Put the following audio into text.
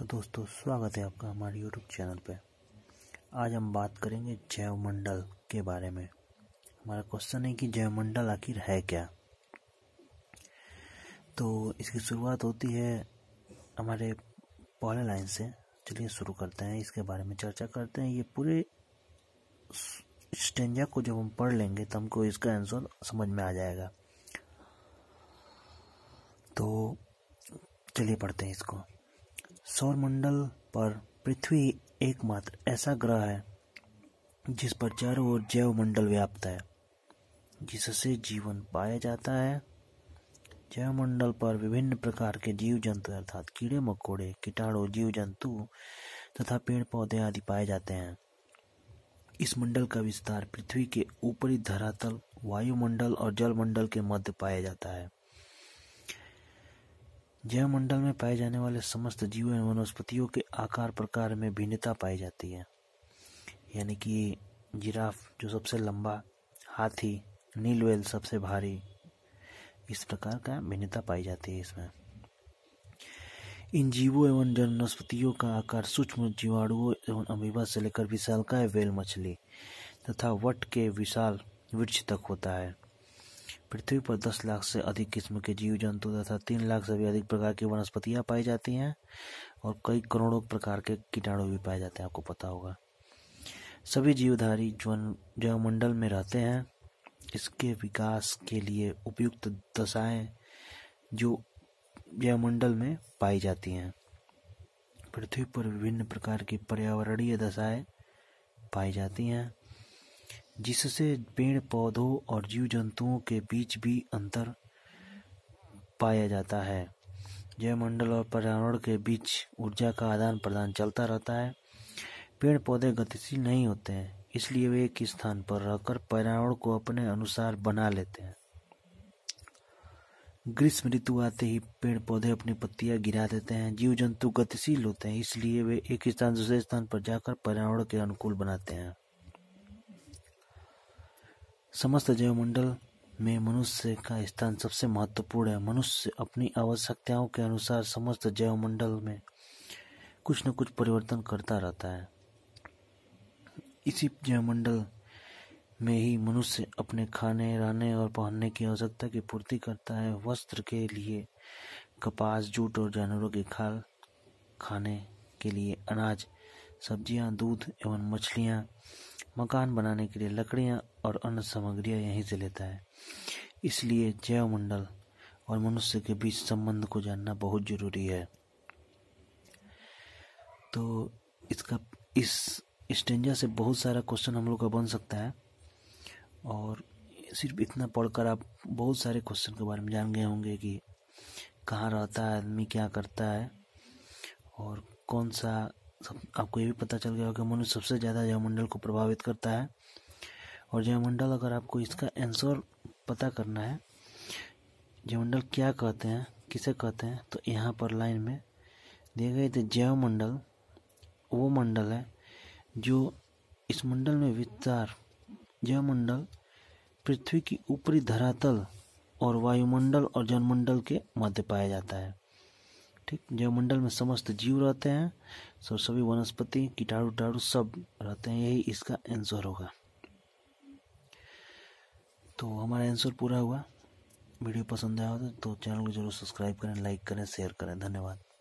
तो दोस्तों स्वागत है आपका हमारे यूट्यूब चैनल पे आज हम बात करेंगे जैव मंडल के बारे में हमारा क्वेश्चन है कि जैव मंडल आखिर है क्या तो इसकी शुरुआत होती है हमारे पहले लाइन से चलिए शुरू करते हैं इसके बारे में चर्चा करते हैं ये पूरे स्टेंजा को जब हम पढ़ लेंगे तो हमको इसका आंसर समझ में आ जाएगा तो चलिए पढ़ते हैं इसको सौरमंडल पर पृथ्वी एकमात्र ऐसा ग्रह है जिस पर चारों ओर जैव मंडल व्याप्त है जिससे जीवन पाया जाता है जैव मंडल पर विभिन्न प्रकार के जीव जंतु अर्थात कीड़े मकोड़े कीटाणु जीव जंतु तथा पेड़ पौधे आदि पाए जाते हैं इस मंडल का विस्तार पृथ्वी के ऊपरी धरातल वायुमंडल और जलमंडल के मध्य पाया जाता है मंडल में पाए जाने वाले समस्त जीव एवं वनस्पतियों के आकार प्रकार में भिन्नता पाई जाती है यानी कि जिराफ जो सबसे लंबा हाथी नील वेल सबसे भारी इस प्रकार का भिन्नता पाई जाती है इसमें इन जीवों एवं वनस्पतियों का आकार सूक्ष्म जीवाणुओं एवं अमीबा से लेकर विशालकाय वेल मछली तथा वट के विशाल वृक्ष तक होता है पृथ्वी पर दस लाख से अधिक किस्म के जीव जंतु तथा तीन लाख से भी अधिक प्रकार की वनस्पतियाँ पाई जाती हैं और कई करोड़ों प्रकार के कीटाणु भी पाए जाते हैं आपको पता होगा सभी जीवधारी ज्वन जलमंडल में रहते हैं इसके विकास के लिए उपयुक्त दशाएं जो जयमंडल में पाई जाती हैं पृथ्वी पर विभिन्न प्रकार की पर्यावरणीय दशाएं पाई जाती हैं जिससे पेड़ पौधों और जीव जंतुओं के बीच भी अंतर पाया जाता है जयमंडल और पर्यावरण के बीच ऊर्जा का आदान प्रदान चलता रहता है पेड़ पौधे गतिशील नहीं होते हैं इसलिए वे एक स्थान पर रहकर पर्यावरण को अपने अनुसार बना लेते हैं ग्रीष्म ऋतु आते ही पेड़ पौधे अपनी पत्तियां गिरा देते हैं जीव जंतु गतिशील होते हैं इसलिए वे एक स्थान दूसरे स्थान पर जाकर पर्यावरण के अनुकूल बनाते हैं समस्त जीवमंडल में मनुष्य का स्थान सबसे महत्वपूर्ण है मनुष्य अपनी आवश्यकताओं के अनुसार समस्त जैवमंडल में कुछ न कुछ परिवर्तन करता रहता है इसी जैवमंडल में ही मनुष्य अपने खाने रहने और पहनने की आवश्यकता की पूर्ति करता है वस्त्र के लिए कपास जूट और जानवरों के खाल खाने के लिए अनाज सब्जियां दूध एवं मछलियां मकान बनाने के लिए लकड़ियाँ और अन्य सामग्रियाँ यहीं से लेता है इसलिए जैव मंडल और मनुष्य के बीच संबंध को जानना बहुत जरूरी है तो इसका इस स्टेंजा से बहुत सारा क्वेश्चन हम लोग का बन सकता है और सिर्फ इतना पढ़कर आप बहुत सारे क्वेश्चन के बारे में जान गए होंगे कि कहाँ रहता है आदमी क्या करता है और कौन सा आपको ये भी पता चल गया होगा मनुष्य सबसे ज़्यादा जयमंडल को प्रभावित करता है और जयमंडल अगर आपको इसका आंसर पता करना है जयमंडल क्या कहते हैं किसे कहते हैं तो यहाँ पर लाइन में दिए गए थे जयमंडल वो मंडल है जो इस मंडल में विस्तार जयमंडल पृथ्वी की ऊपरी धरातल और वायुमंडल और जनमंडल के मध्य पाया जाता है ठीक मंडल में समस्त जीव रहते हैं सो सभी वनस्पति कीटाणु उटाणु सब रहते हैं यही इसका आंसर होगा तो हमारा आंसर पूरा हुआ वीडियो पसंद आया हो तो चैनल को जरूर सब्सक्राइब करें लाइक करें शेयर करें धन्यवाद